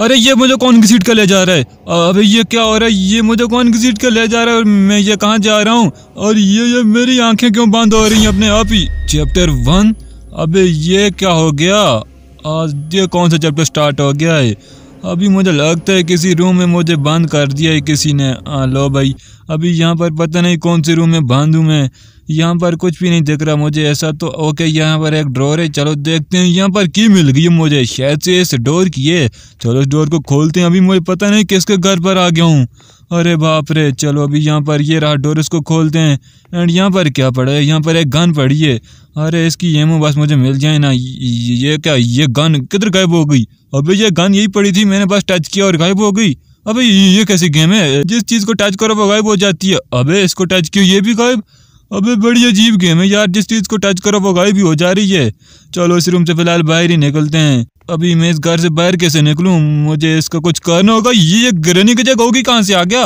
अरे ये मुझे कौन घसीट कर ले जा रहा है अबे ये क्या हो रहा है ये मुझे कौन घसीट कर ले जा रहा है और मैं ये कहाँ जा रहा हूँ और ये ये मेरी आंखें क्यों बंद हो रही हैं अपने आप ही चैप्टर वन अबे ये क्या हो गया आज ये कौन सा चैप्टर स्टार्ट हो गया है अभी मुझे लगता है किसी रूम में मुझे बंद कर दिया है किसी ने आ लो भाई अभी यहाँ पर पता नहीं कौन से रूम में बंद हूँ मैं यहाँ पर कुछ भी नहीं दिख रहा मुझे ऐसा तो ओके यहाँ पर एक डोर है चलो देखते हैं यहाँ पर की मिल गई मुझे शायद से इस डोर की है चलो इस डोर को खोलते हैं अभी मुझे पता नहीं किसके घर पर आ गया हूँ अरे बाप रे चलो अभी यहाँ पर ये रहा डोर इसको खोलते हैं एंड यहाँ पर क्या पड़ा है यहाँ पर एक गन पड़ी है अरे इसकी एमओ बस मुझे मिल जाए ना ये क्या ये गन किधर गायब हो गई अबे ये गन यही पड़ी थी मैंने बस टच किया और गायब हो गई अबे ये कैसी गेम है जिस चीज़ को टच करो वो गायब हो जाती है अबे इसको टच क्यों ये भी गायब अबे बड़ी अजीब गेम है यार जिस चीज़ को टच करो वो गायब ही हो जा रही है चलो इस रूम से फिलहाल बाहर ही निकलते हैं अभी मैं इस घर से बाहर कैसे निकलूं मुझे इसका कुछ करना होगा ये ग्रहणी की जगह होगी कहाँ से आ गया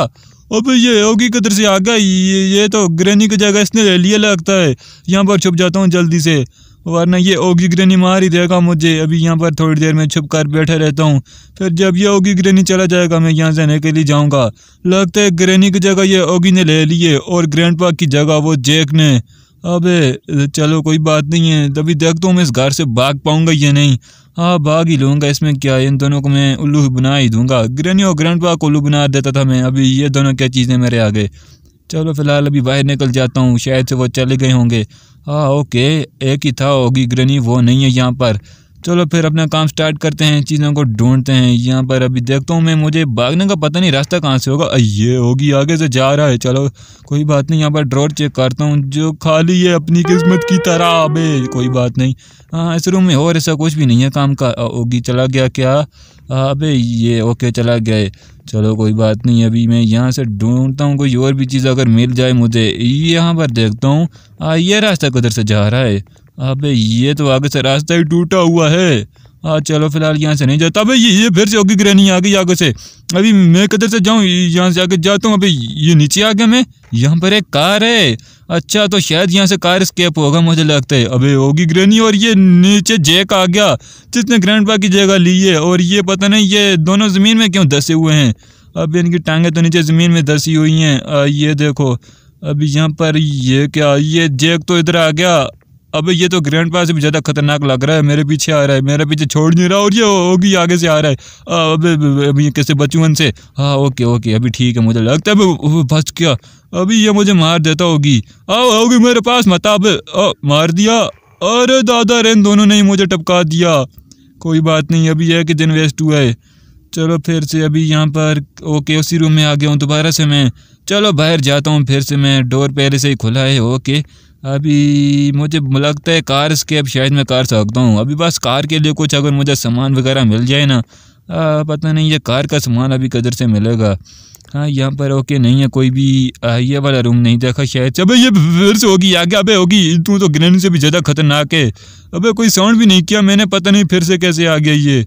अबे ये होगी किधर से आ गया ये ये तो ग्रहणी की जगह इसने ले लिया लगता है यहाँ पर छुप जाता हूँ जल्दी से वरना ये ओगी ग्रहणी मार ही देगा मुझे अभी यहाँ पर थोड़ी देर में छुप कर बैठा रहता हूँ फिर जब ये ओगी ग्रहणी चला जाएगा मैं यहाँ जाने के लिए जाऊँगा लगता है ग्रहणी की जगह ये ओगी ने ले ली है और ग्रैंडपा की जगह वो जेक ने अबे चलो कोई बात नहीं है तभी देखता तो हूँ मैं इस घर से भाग पाऊँगा या नहीं हाँ भाग ही लूँगा इसमें क्या इन दोनों को मैं उल्लू बना ही दूंगा ग्रैनी और ग्रैंड पा को उल्लू बना देता था मैं अभी ये दोनों क्या चीज़ें मेरे आ गए चलो फिलहाल अभी बाहर निकल जाता हूँ शायद से वो चले गए होंगे हाँ ओके एक ही था होगी ग्रैनी वो नहीं है यहाँ पर चलो फिर अपना काम स्टार्ट करते हैं चीज़ों को ढूंढते हैं यहाँ पर अभी देखता हूँ मैं मुझे भागने का पता नहीं रास्ता कहाँ से होगा ये होगी आगे से जा रहा है चलो कोई बात नहीं यहाँ पर ड्रॉर चेक करता हूँ जो खाली है अपनी किस्मत की तरह अबे कोई बात नहीं हाँ इस रूम में और ऐसा कुछ भी नहीं है काम का होगी चला गया क्या अबे ये ओके चला गया है चलो कोई बात नहीं अभी मैं यहाँ से ढूंढता हूँ कोई और भी चीज़ अगर मिल जाए मुझे यहाँ पर देखता हूँ ये रास्ता किधर से जा रहा है अबे ये तो आगे से रास्ता ही टूटा हुआ है हाँ चलो फिलहाल यहाँ से नहीं जाता अबे ये ये फिर से होगी ग्रहणी आ गई आगे से अभी मैं किधर से जाऊँ यहाँ से आगे जाता हूँ अभी ये नीचे आ गया मैं यहाँ पर एक कार है अच्छा तो शायद यहाँ से कार स्केप होगा मुझे लगता है अबे होगी ग्रहणी और ये नीचे जैक आ गया जिसने ग्रैंड की जगह ली है और ये पता नहीं ये दोनों ज़मीन में क्यों धसे हुए हैं अब इनकी टांगें तो नीचे ज़मीन में धसी हुई हैं ये देखो अभी यहाँ पर ये क्या ये जैक तो इधर आ गया अबे ये तो ग्रैंड पास भी ज़्यादा खतरनाक लग रहा है मेरे पीछे आ रहा है मेरे पीछे छोड़ नहीं रहा और ये होगी आगे से आ रहा है अबे अभी कैसे बचूँ उनसे हाँ ओके ओके अभी ठीक है मुझे लगता है फंस गया अभी ये मुझे मार देता होगी आओ होगी मेरे पास मत अब मार दिया अरे दादा रेन दोनों ने ही मुझे टपका दिया कोई बात नहीं अभी यह कि दिन वेस्ट हुआ है चलो फिर से अभी यहाँ पर ओके उसी रूम में आ गया हूँ दोबारा से मैं चलो बाहर जाता हूँ फिर से मैं डोर पहले से ही खुला है ओके अभी मुझे लगता है कार स्केप शायद मैं कार सकता हूँ अभी बस कार के लिए कुछ अगर मुझे सामान वगैरह मिल जाए ना आ, पता नहीं ये कार का सामान अभी कदर से मिलेगा हाँ यहाँ पर ओके नहीं है कोई भी आ, ये वाला रूम नहीं देखा शायद अबे ये फिर से होगी आगे अबे होगी तू तो ग्रेन से भी ज़्यादा खतरनाक है अबे कोई साउंड भी नहीं किया मैंने पता नहीं फिर से कैसे आ गया ये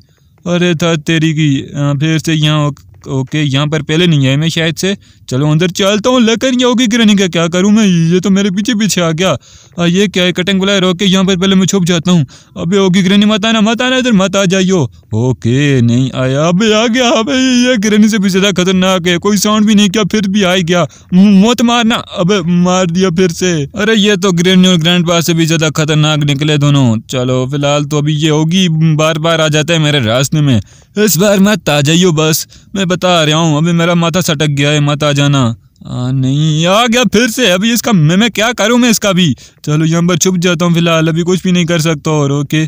अरे था तेरी की आ, फिर से यहाँ ओके यहाँ पर पहले नहीं आए मैं शायद से चलो अंदर चलता हूँ लेकर ये होगी गिरने का क्या करूँ मैं ये तो मेरे पीछे पीछे आ गया आ, ये क्या है कटिंग बुलाए रोके यहाँ पर पहले मैं छुप जाता हूँ अबे होगी गिरने मत आना मत आना इधर मत आ जाइयो ओके नहीं आया अबे आ गया अबे ये गिरने से भी ज़्यादा खतरनाक है कोई साउंड भी नहीं किया फिर भी आ गया मौत मारना अब मार दिया फिर से अरे ये तो ग्रैंड और ग्रैंड पास से भी ज़्यादा खतरनाक निकले दोनों चलो फिलहाल तो अभी ये होगी बार बार आ जाता है मेरे रास्ते में इस बार मत आ जाइयो बस मैं बता रहा हूँ अभी मेरा माथा सटक गया है मत आ जाना आ, नहीं आ गया फिर से अभी इसका मैं मैं क्या करूँ मैं इसका भी चलो यहाँ पर छुप जाता हूँ फिलहाल अभी कुछ भी नहीं कर सकता और ओके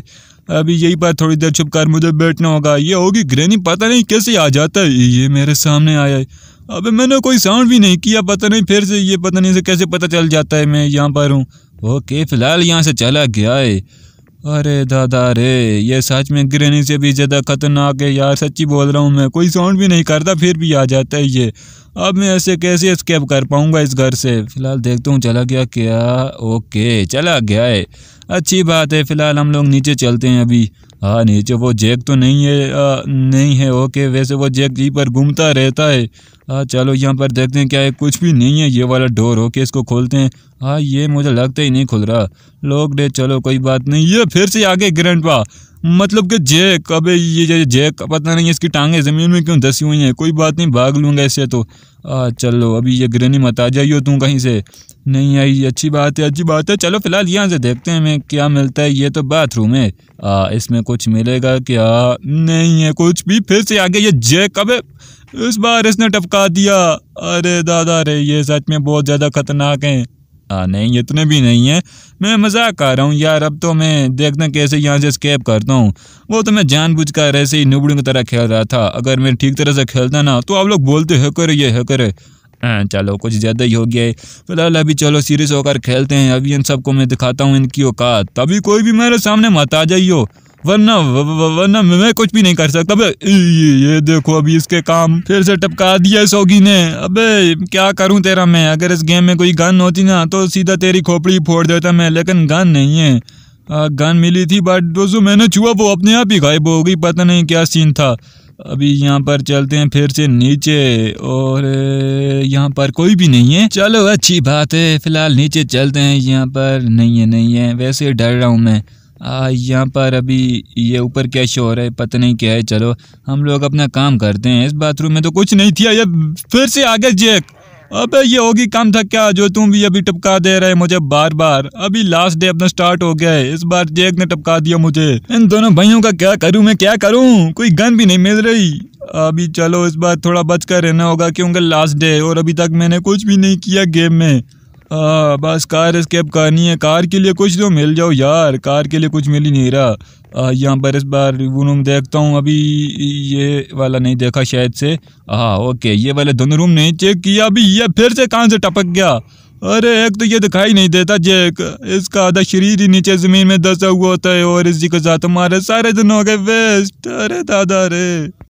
अभी यही पर थोड़ी देर छुप कर मुझे बैठना होगा ये होगी ग्रेनी पता नहीं कैसे आ जाता है ये मेरे सामने आया है अबे मैंने कोई साउंड भी नहीं किया पता नहीं फिर से ये पता नहीं से कैसे पता चल जाता है मैं यहाँ पर हूँ ओके फिलहाल यहाँ से चला गया है अरे दादा रे ये सच में ग्रेनी से भी ज़्यादा खतरनाक है यार सच्ची बोल रहा हूँ मैं कोई साउंड भी नहीं करता फिर भी आ जाता है ये अब मैं ऐसे कैसे स्केप कर पाऊँगा इस घर से फ़िलहाल देखता हूँ चला गया क्या ओके चला गया है अच्छी बात है फ़िलहाल हम लोग नीचे चलते हैं अभी हाँ नीचे वो जैक तो नहीं है आ, नहीं है ओके वैसे वो जैक जी पर घूमता रहता है हाँ चलो यहाँ पर देखते हैं क्या है कुछ भी नहीं है ये वाला डोर हो के इसको खोलते हैं हाँ ये मुझे लगता ही नहीं खुल रहा लोग डे चलो कोई बात नहीं ये फिर से आगे ग्रैंड मतलब कि जैक अबे ये जैक पता नहीं इसकी टांगे ज़मीन में क्यों धसी हुई हैं कोई बात नहीं भाग लूँगा इससे तो आ, हाँ, चलो अभी ये ग्रेनी मत आ जाइयो तू कहीं से नहीं आई अच्छी बात है अच्छी बात है चलो फिलहाल यहाँ से देखते हैं हमें क्या मिलता है ये तो बाथरूम है आ, हाँ, इसमें कुछ मिलेगा क्या नहीं है कुछ भी फिर से आगे ये जैक अबे इस बार इसने टपका दिया अरे दादा रे ये सच में बहुत ज़्यादा खतरनाक है हाँ नहीं इतने भी नहीं है मैं मजाक कर रहा हूँ यार अब तो मैं देखना कैसे यहाँ से स्केप करता हूँ वो तो मैं बुझ कर ऐसे ही नुबड़ों की तरह खेल रहा था अगर मैं ठीक तरह से खेलता ना तो आप लोग बोलते करे ये हैकर है चलो कुछ ज़्यादा ही हो गया है फिलहाल अभी चलो सीरियस होकर खेलते हैं अभी इन सबको मैं दिखाता हूँ इनकी औकात तभी कोई भी मेरे सामने मत आ जाइयो वरना वरना मैं कुछ भी नहीं कर सकता अबे ये, ये देखो अभी इसके काम फिर से टपका दिया सोगी ने अबे क्या करूं तेरा मैं अगर इस गेम में कोई गन होती ना तो सीधा तेरी खोपड़ी फोड़ देता मैं लेकिन गन नहीं है आ, गन मिली थी बट दोस्तों मैंने छुआ वो अपने आप ही गायब हो गई पता नहीं क्या सीन था अभी यहाँ पर चलते हैं फिर से नीचे और यहाँ पर कोई भी नहीं है चलो अच्छी बात है फिलहाल नीचे चलते हैं यहाँ पर नहीं है नहीं है वैसे डर रहा हूँ मैं यहाँ पर अभी ये ऊपर क्या शो हो रहा है पता नहीं क्या है चलो हम लोग अपना काम करते हैं इस बाथरूम में तो कुछ नहीं था ये फिर से आगे जेक अबे ये होगी काम था क्या जो तुम भी अभी टपका दे रहे मुझे बार बार अभी लास्ट डे अपना स्टार्ट हो गया है इस बार जेक ने टपका दिया मुझे इन दोनों भाइयों का क्या करूं मैं क्या करूँ कोई गन भी नहीं मिल रही अभी चलो इस बार थोड़ा बच कर रहना होगा क्योंकि लास्ट डे और अभी तक मैंने कुछ भी नहीं किया गेम में हाँ बस कार स्केप करनी है कार के लिए कुछ तो मिल जाओ यार कार के लिए कुछ मिल ही नहीं रहा हाँ, यहाँ पर इस बार रूम देखता हूँ अभी ये वाला नहीं देखा शायद से हाँ ओके ये वाला दोनों रूम नहीं चेक किया अभी ये फिर से कहाँ से टपक गया अरे एक तो ये दिखाई नहीं देता जैक इसका आधा शरीर ही नीचे ज़मीन में दसा हुआ होता है और इसी के साथ हमारे सारे दिन हो गए वेस्ट अरे दादा रे